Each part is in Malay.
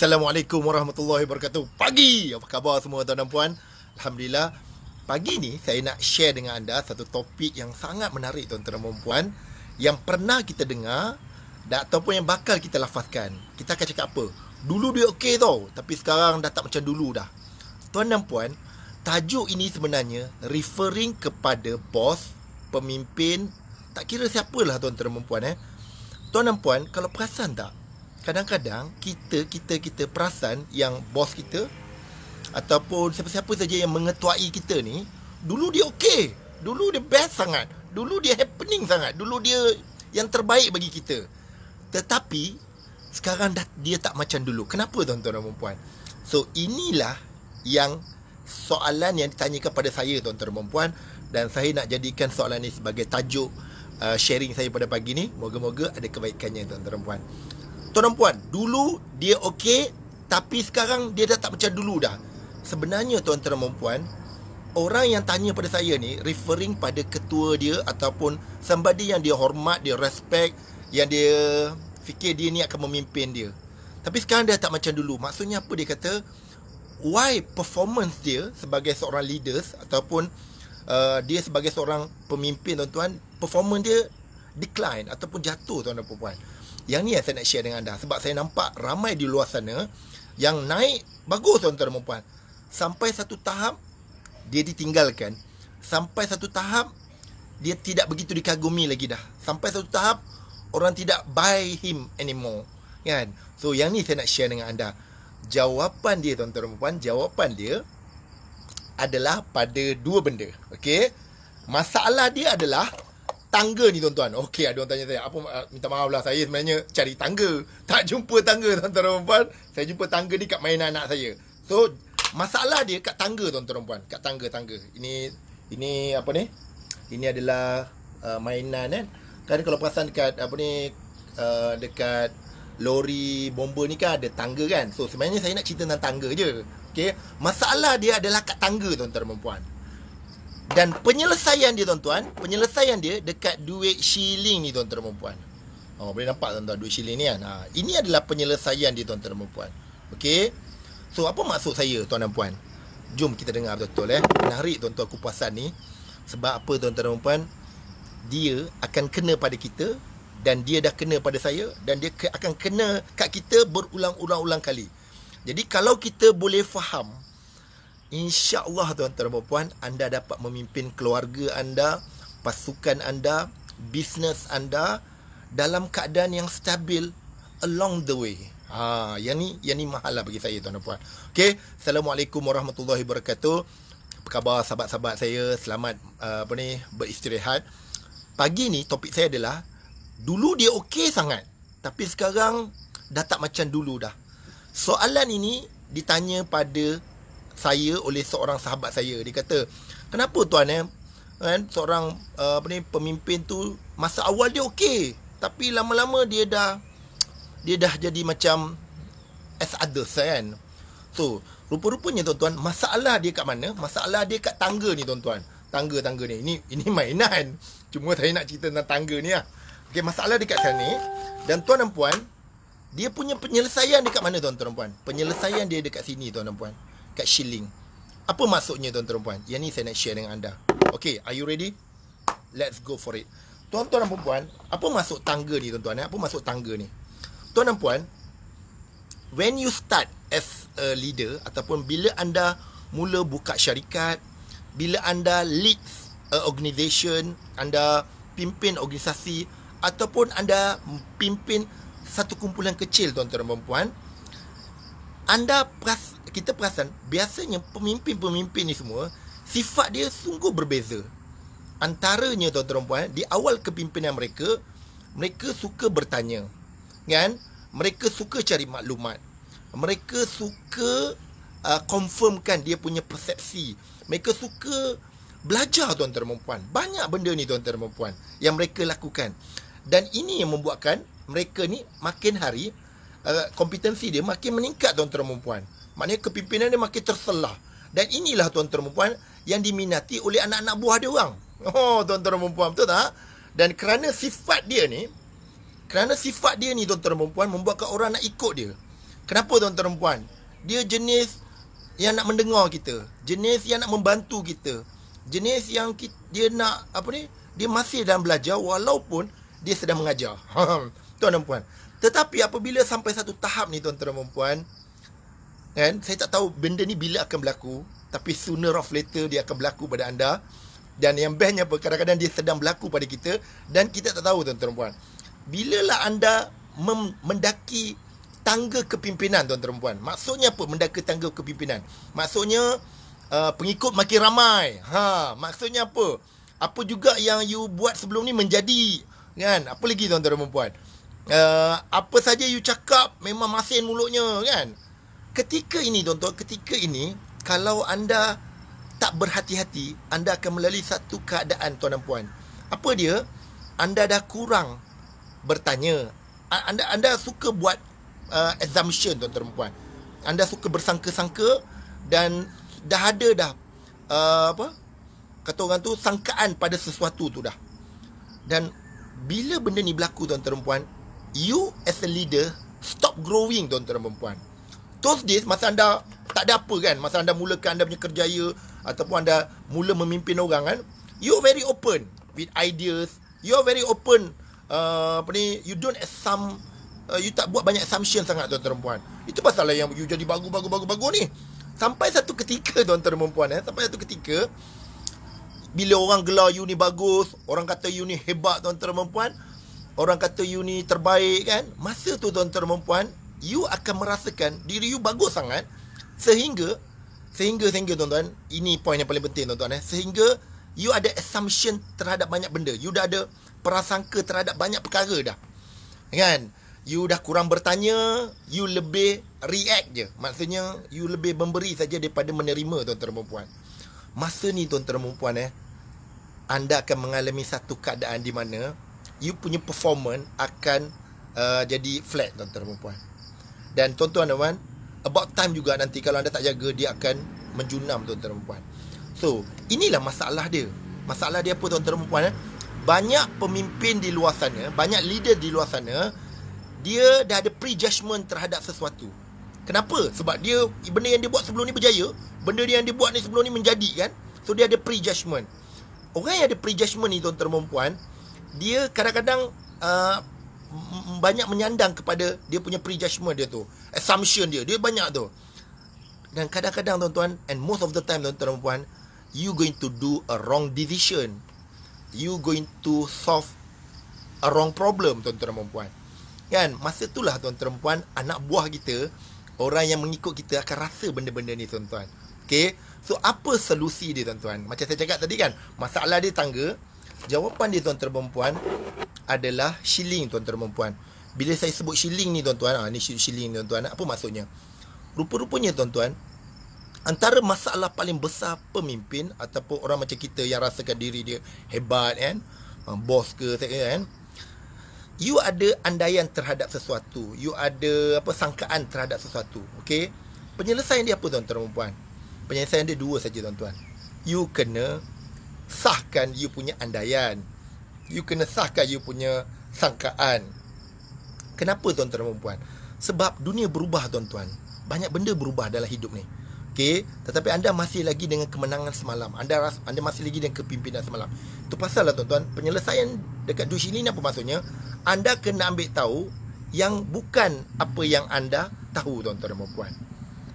Assalamualaikum warahmatullahi wabarakatuh Pagi, apa khabar semua tuan dan puan Alhamdulillah Pagi ni saya nak share dengan anda Satu topik yang sangat menarik tuan dan puan Yang pernah kita dengar dan, Ataupun yang bakal kita lafazkan Kita akan cakap apa Dulu dia okey tau Tapi sekarang dah tak macam dulu dah Tuan dan puan Tajuk ini sebenarnya Referring kepada bos Pemimpin Tak kira siapalah tuan dan puan eh Tuan dan puan, kalau perasan tak kadang-kadang kita kita kita perasan yang bos kita ataupun siapa-siapa saja yang mengetuai kita ni dulu dia okey dulu dia best sangat dulu dia happening sangat dulu dia yang terbaik bagi kita tetapi sekarang dah dia tak macam dulu kenapa tuan-tuan dan puan so inilah yang soalan yang ditanyakan pada saya tuan-tuan dan puan dan saya nak jadikan soalan ni sebagai tajuk uh, sharing saya pada pagi ni moga-moga ada kebaikannya tuan-tuan dan puan Tuan dan puan, dulu dia okey tapi sekarang dia dah tak macam dulu dah. Sebenarnya tuan dan puan, orang yang tanya pada saya ni referring pada ketua dia ataupun somebody yang dia hormat, dia respect, yang dia fikir dia ni akan memimpin dia. Tapi sekarang dia tak macam dulu. Maksudnya apa dia kata? Why performance dia sebagai seorang leaders ataupun uh, dia sebagai seorang pemimpin tuan-tuan, performance dia decline ataupun jatuh tuan-tuan dan puan-puan. Yang ni yang saya nak share dengan anda Sebab saya nampak ramai di luar sana Yang naik Bagus tuan-tuan dan perempuan Sampai satu tahap Dia ditinggalkan Sampai satu tahap Dia tidak begitu dikagumi lagi dah Sampai satu tahap Orang tidak buy him anymore Kan So yang ni saya nak share dengan anda Jawapan dia tuan-tuan dan perempuan Jawapan dia Adalah pada dua benda Okay Masalah dia adalah tangga ni tuan-tuan. Okey, ada orang tanya saya, apa uh, minta maaf lah saya sebenarnya cari tangga. Tak jumpa tangga tuan-tuan dan puan. Saya jumpa tangga ni kat mainan anak saya. So, masalah dia kat tangga tuan-tuan dan puan. Kat tangga-tangga. Ini ini apa ni? Ini adalah uh, mainan kan. Kan kalau perasan dekat apa ni uh, dekat lori bomba ni kan ada tangga kan. So, sebenarnya saya nak cerita tentang tangga je. Okey, masalah dia adalah kat tangga tuan-tuan dan puan. Dan penyelesaian dia tuan-tuan Penyelesaian dia dekat duit shilling ni tuan-tuan perempuan oh, Boleh nampak tuan-tuan duit shilling ni kan ha, Ini adalah penyelesaian dia tuan-tuan perempuan Okay So apa maksud saya tuan dan puan Jom kita dengar betul-betul eh Menarik tuan-tuan kupasan ni Sebab apa tuan-tuan dan puan Dia akan kena pada kita Dan dia dah kena pada saya Dan dia akan kena kat kita berulang-ulang-ulang kali Jadi kalau kita boleh faham InsyaAllah tuan-tuan dan puan-puan Anda dapat memimpin keluarga anda Pasukan anda Bisnes anda Dalam keadaan yang stabil Along the way ha, Yang ni, yang ni mahal lah bagi saya tuan-tuan dan puan okay. Assalamualaikum warahmatullahi wabarakatuh Apa khabar sahabat-sahabat saya Selamat uh, apa ni, beristirahat Pagi ni topik saya adalah Dulu dia okey sangat Tapi sekarang Dah tak macam dulu dah Soalan ini ditanya pada saya oleh seorang sahabat saya dia kata kenapa tuan eh kan seorang uh, apa ni pemimpin tu masa awal dia okey tapi lama-lama dia dah dia dah jadi macam as others kan so rupa-rupanya tuan-tuan masalah dia kat mana masalah dia kat tangga ni tuan-tuan tangga-tangga ni ini ini mainan cuma saya nak cerita tentang tangga ni lah okey masalah kat sini. dan tuan dan puan dia punya penyelesaian dekat mana tuan-tuan dan puan penyelesaian dia dekat sini tuan-tuan dan puan kat shilling. Apa maksudnya tuan-tuan puan? Yang ni saya nak share dengan anda. Okay, are you ready? Let's go for it. Tuan-tuan dan puan apa masuk tangga ni tuan-tuan? Eh? Apa masuk tangga ni? Tuan dan puan, when you start as a leader ataupun bila anda mula buka syarikat, bila anda lead a organisation, anda pimpin organisasi ataupun anda pimpin satu kumpulan kecil tuan-tuan dan puan anda perasa, kita perasan biasanya pemimpin-pemimpin ni semua sifat dia sungguh berbeza. Antaranya tuan-tuan dan puan, di awal kepimpinan mereka, mereka suka bertanya. Kan? Mereka suka cari maklumat. Mereka suka uh, confirmkan dia punya persepsi. Mereka suka belajar tuan-tuan dan puan. Banyak benda ni tuan-tuan dan puan yang mereka lakukan. Dan ini yang membuatkan mereka ni makin hari uh, kompetensi dia makin meningkat tuan-tuan dan puan. Maknanya kepimpinan dia makin terselah. Dan inilah tuan-tuan perempuan yang diminati oleh anak-anak buah dia orang. Oh, tuan-tuan perempuan, betul tak? Dan kerana sifat dia ni, kerana sifat dia ni tuan-tuan perempuan membuatkan orang nak ikut dia. Kenapa tuan-tuan perempuan? Dia jenis yang nak mendengar kita, jenis yang nak membantu kita, jenis yang kita, dia nak apa ni? Dia masih dalam belajar walaupun dia sedang mengajar. tuan-tuan perempuan. Tetapi apabila sampai satu tahap ni tuan-tuan perempuan, kan saya tak tahu benda ni bila akan berlaku tapi sooner or later dia akan berlaku pada anda dan yang bestnya apa kadang-kadang dia sedang berlaku pada kita dan kita tak tahu tuan-tuan puan lah anda mendaki tangga kepimpinan tuan-tuan puan maksudnya apa mendaki tangga kepimpinan maksudnya uh, pengikut makin ramai ha maksudnya apa apa juga yang you buat sebelum ni menjadi kan apa lagi tuan-tuan puan uh, apa saja you cakap memang masin mulutnya kan Ketika ini tuan-tuan, ketika ini kalau anda tak berhati-hati, anda akan melalui satu keadaan tuan dan puan. Apa dia? Anda dah kurang bertanya. Anda anda suka buat uh, assumption tuan dan puan. Anda suka bersangka-sangka dan dah ada dah uh, apa? Kata orang tu sangkaan pada sesuatu tu dah. Dan bila benda ni berlaku tuan-tuan dan puan, you as a leader stop growing tuan-tuan dan puan. Thursdays masa anda tak ada apa kan masa anda mulakan anda punya kerjaya ataupun anda mula memimpin orang kan you very open with ideas you very open uh, apa ni you don't some uh, you tak buat banyak assumption sangat tuan tuan puan itu pasal yang you jadi bagu bagu bagu bagu ni sampai satu ketika tuan tuan dan puan eh sampai satu ketika bila orang gelar you ni bagus orang kata you ni hebat tuan tuan dan puan orang kata you ni terbaik kan masa tu tuan tuan dan puan you akan merasakan diri you bagus sangat sehingga sehingga sehingga tuan-tuan ini point yang paling penting tuan-tuan eh sehingga you ada assumption terhadap banyak benda you dah ada perasangka terhadap banyak perkara dah kan you dah kurang bertanya you lebih react je maksudnya you lebih memberi saja daripada menerima tuan-tuan dan puan masa ni tuan-tuan dan puan eh anda akan mengalami satu keadaan di mana you punya performance akan uh, jadi flat tuan-tuan dan puan dan tuan-tuan dan puan About time juga nanti Kalau anda tak jaga Dia akan menjunam tuan-tuan dan puan So inilah masalah dia Masalah dia apa tuan-tuan dan puan eh? Banyak pemimpin di luar sana Banyak leader di luar sana Dia dah ada prejudgment terhadap sesuatu Kenapa? Sebab dia Benda yang dia buat sebelum ni berjaya Benda yang dia buat ni sebelum ni menjadi kan So dia ada prejudgment Orang yang ada prejudgment ni tuan-tuan dan puan Dia kadang-kadang uh, banyak menyandang kepada dia punya prejudgment dia tu assumption dia dia banyak tu dan kadang-kadang tuan-tuan and most of the time tuan-tuan dan puan you going to do a wrong decision you going to solve a wrong problem tuan-tuan dan puan kan masa itulah tuan-tuan dan puan anak buah kita orang yang mengikut kita akan rasa benda-benda ni tuan-tuan okay so apa solusi dia tuan-tuan macam saya cakap tadi kan masalah dia tangga jawapan dia tuan-tuan dan puan adalah shilling tuan-tuan dan puan-puan. Bila saya sebut shilling ni tuan-tuan, ha, ni shilling tuan-tuan, apa maksudnya? Rupa-rupanya tuan-tuan, antara masalah paling besar pemimpin ataupun orang macam kita yang rasakan diri dia hebat kan, ha, bos ke kan, you ada andaian terhadap sesuatu, you ada apa sangkaan terhadap sesuatu, okey? Penyelesaian dia apa tuan-tuan dan puan-puan? Penyelesaian dia dua saja tuan-tuan. You kena sahkan you punya andaian you kena sahkan you punya sangkaan kenapa tuan-tuan dan puan sebab dunia berubah tuan-tuan banyak benda berubah dalam hidup ni Okay, tetapi anda masih lagi dengan kemenangan semalam Anda ras, anda masih lagi dengan kepimpinan semalam Itu pasal lah tuan-tuan Penyelesaian dekat dusi ini ni apa maksudnya Anda kena ambil tahu Yang bukan apa yang anda tahu tuan-tuan dan perempuan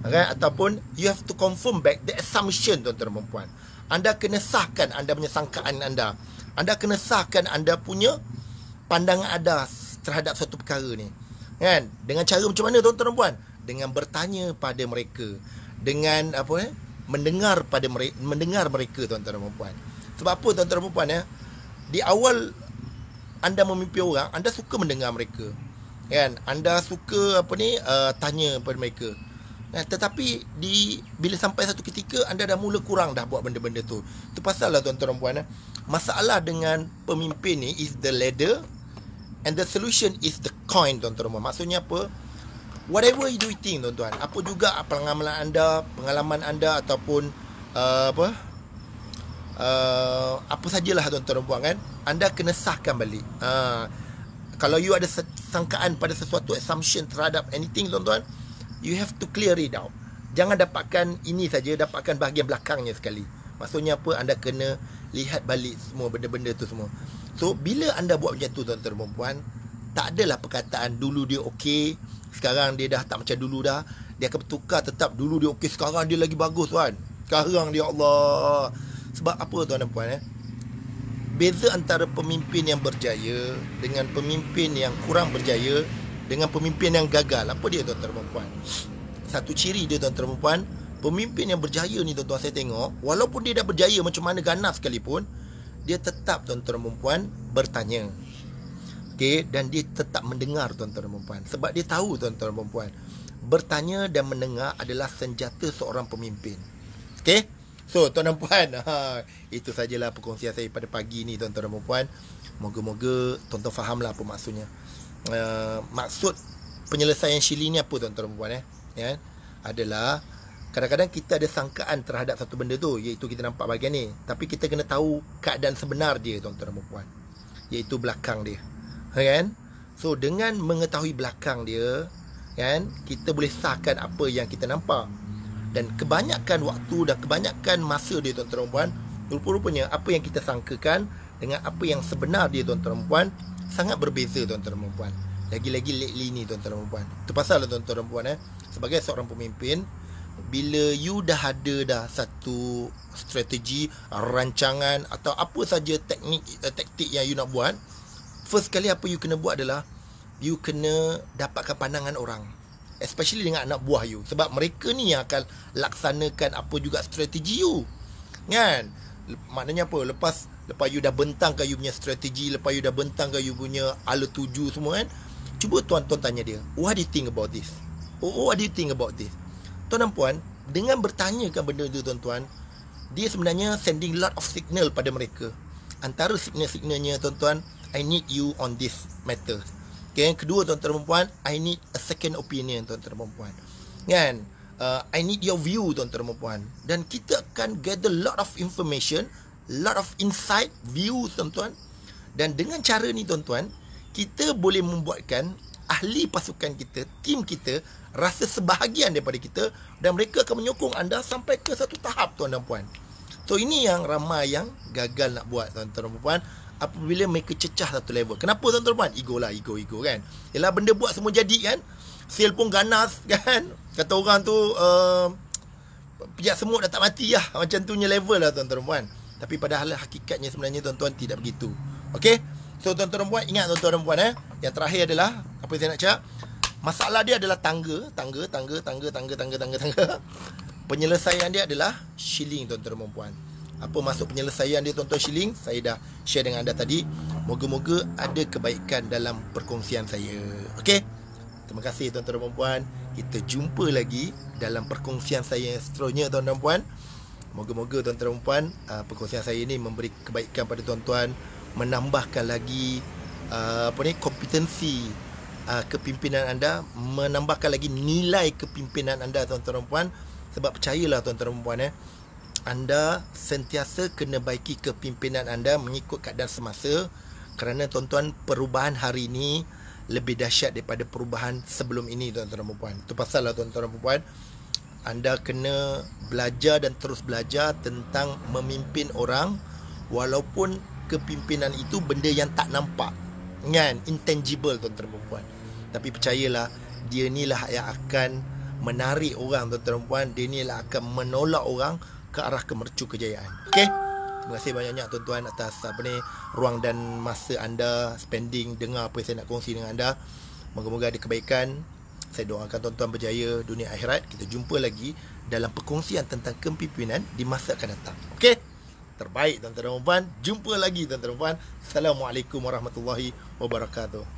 okay? Ataupun you have to confirm back the assumption tuan-tuan dan perempuan Anda kena sahkan anda punya sangkaan anda anda kena sahkan anda punya pandangan anda terhadap satu perkara ni. Kan? Dengan cara macam mana tuan-tuan dan puan? Dengan bertanya pada mereka. Dengan apa Eh? Mendengar pada mereka, mendengar mereka tuan-tuan dan puan. Sebab apa tuan-tuan dan puan ya? Eh? Di awal anda memimpin orang, anda suka mendengar mereka. Kan? Anda suka apa ni? Uh, tanya pada mereka. Eh, tetapi di bila sampai satu ketika anda dah mula kurang dah buat benda-benda tu. Tu pasal lah tuan-tuan dan puan eh. Masalah dengan pemimpin ni is the ladder and the solution is the coin tuan-tuan dan puan. Maksudnya apa? Whatever you do thing tuan-tuan. Apa juga ah, pengalaman anda, pengalaman anda ataupun uh, apa? Uh, apa sajalah tuan-tuan dan puan kan. Anda kena sahkan balik. Uh, kalau you ada sangkaan pada sesuatu assumption terhadap anything tuan-tuan, you have to clear it out jangan dapatkan ini saja dapatkan bahagian belakangnya sekali maksudnya apa anda kena lihat balik semua benda-benda tu semua so bila anda buat macam tu tuan-tuan dan puan tak adalah perkataan dulu dia okey sekarang dia dah tak macam dulu dah dia akan bertukar tetap dulu dia okey sekarang dia lagi bagus tuan sekarang dia Allah sebab apa tuan dan puan eh beza antara pemimpin yang berjaya dengan pemimpin yang kurang berjaya dengan pemimpin yang gagal apa dia tuan-tuan perempuan satu ciri dia tuan-tuan perempuan pemimpin yang berjaya ni tuan-tuan saya tengok walaupun dia dah berjaya macam mana ganas sekalipun dia tetap tuan-tuan perempuan bertanya okay, dan dia tetap mendengar tuan-tuan perempuan sebab dia tahu tuan-tuan perempuan bertanya dan mendengar adalah senjata seorang pemimpin okay, So tuan dan puan ha, Itu sajalah perkongsian saya pada pagi ni tuan-tuan dan puan Moga-moga tuan-tuan faham lah apa maksudnya Eh, maksud penyelesaian Shili ni apa tuan-tuan dan puan eh? Ya? Kan? Adalah kadang-kadang kita ada sangkaan terhadap satu benda tu iaitu kita nampak bahagian ni. Tapi kita kena tahu keadaan sebenar dia tuan-tuan dan puan. Iaitu belakang dia. Ya kan? So dengan mengetahui belakang dia ya kan kita boleh sahkan apa yang kita nampak dan kebanyakan waktu dan kebanyakan masa dia tuan-tuan dan puan rupa-rupanya apa yang kita sangkakan dengan apa yang sebenar dia tuan-tuan dan puan sangat berbeza tuan-tuan dan puan-puan. Lagi-lagi lately ni tuan-tuan dan puan-puan. Tu pasal lah tuan-tuan dan puan eh. Sebagai seorang pemimpin, bila you dah ada dah satu strategi, rancangan atau apa saja teknik uh, taktik yang you nak buat, first kali apa you kena buat adalah you kena dapatkan pandangan orang. Especially dengan anak buah you Sebab mereka ni yang akan Laksanakan apa juga strategi you Kan maknanya apa lepas lepas you dah bentangkan you punya strategi lepas you dah bentangkan you punya ala tuju semua kan cuba tuan-tuan tanya dia what do you think about this oh, oh, what do you think about this tuan dan puan dengan bertanyakan benda itu tuan-tuan dia sebenarnya sending lot of signal pada mereka antara signal-signalnya tuan-tuan I need you on this matter okay, yang kedua tuan-tuan dan puan I need a second opinion tuan-tuan dan puan kan uh, I need your view tuan-tuan puan dan kita akan gather lot of information lot of insight view tuan-tuan dan dengan cara ni tuan-tuan kita boleh membuatkan ahli pasukan kita team kita rasa sebahagian daripada kita dan mereka akan menyokong anda sampai ke satu tahap tuan dan puan so ini yang ramai yang gagal nak buat tuan-tuan dan puan apabila mereka cecah satu level kenapa tuan-tuan puan ego lah ego ego kan ialah benda buat semua jadi kan sale pun ganas kan kata orang tu uh, pijak semut dah tak mati lah macam tu punya level lah tuan-tuan puan tapi padahal hakikatnya sebenarnya tuan-tuan tidak begitu Okay so tuan-tuan puan ingat tuan-tuan puan eh yang terakhir adalah apa saya nak cakap masalah dia adalah tangga tangga tangga tangga tangga tangga tangga tangga penyelesaian dia adalah shilling tuan-tuan puan apa masuk penyelesaian dia tuan-tuan shilling saya dah share dengan anda tadi moga-moga ada kebaikan dalam perkongsian saya Okay Terima kasih tuan-tuan dan puan-puan. Kita jumpa lagi dalam perkongsian saya yang seterusnya tuan-tuan dan puan. Moga-moga tuan-tuan dan puan uh, perkongsian saya ini memberi kebaikan pada tuan-tuan, menambahkan lagi uh, apa ni kompetensi uh, kepimpinan anda, menambahkan lagi nilai kepimpinan anda tuan-tuan dan puan sebab percayalah tuan-tuan dan puan eh anda sentiasa kena baiki kepimpinan anda mengikut keadaan semasa kerana tuan-tuan perubahan hari ini lebih dahsyat daripada perubahan sebelum ini tuan-tuan dan puan-puan. Itu pasallah tuan-tuan dan puan-puan anda kena belajar dan terus belajar tentang memimpin orang walaupun kepimpinan itu benda yang tak nampak kan intangible tuan-tuan dan puan-puan. Tapi percayalah dia inilah yang akan menarik orang tuan-tuan dan puan-puan, dia inilah akan menolak orang ke arah kemercu kejayaan. Okey? Terima kasih banyak-banyak tuan-tuan atas apa ni ruang dan masa anda spending dengar apa yang saya nak kongsi dengan anda. Moga-moga ada kebaikan. Saya doakan tuan-tuan berjaya dunia akhirat. Kita jumpa lagi dalam perkongsian tentang kepimpinan di masa akan datang. Okey? Terbaik tuan-tuan dan puan. Jumpa lagi tuan-tuan dan puan. Assalamualaikum warahmatullahi wabarakatuh.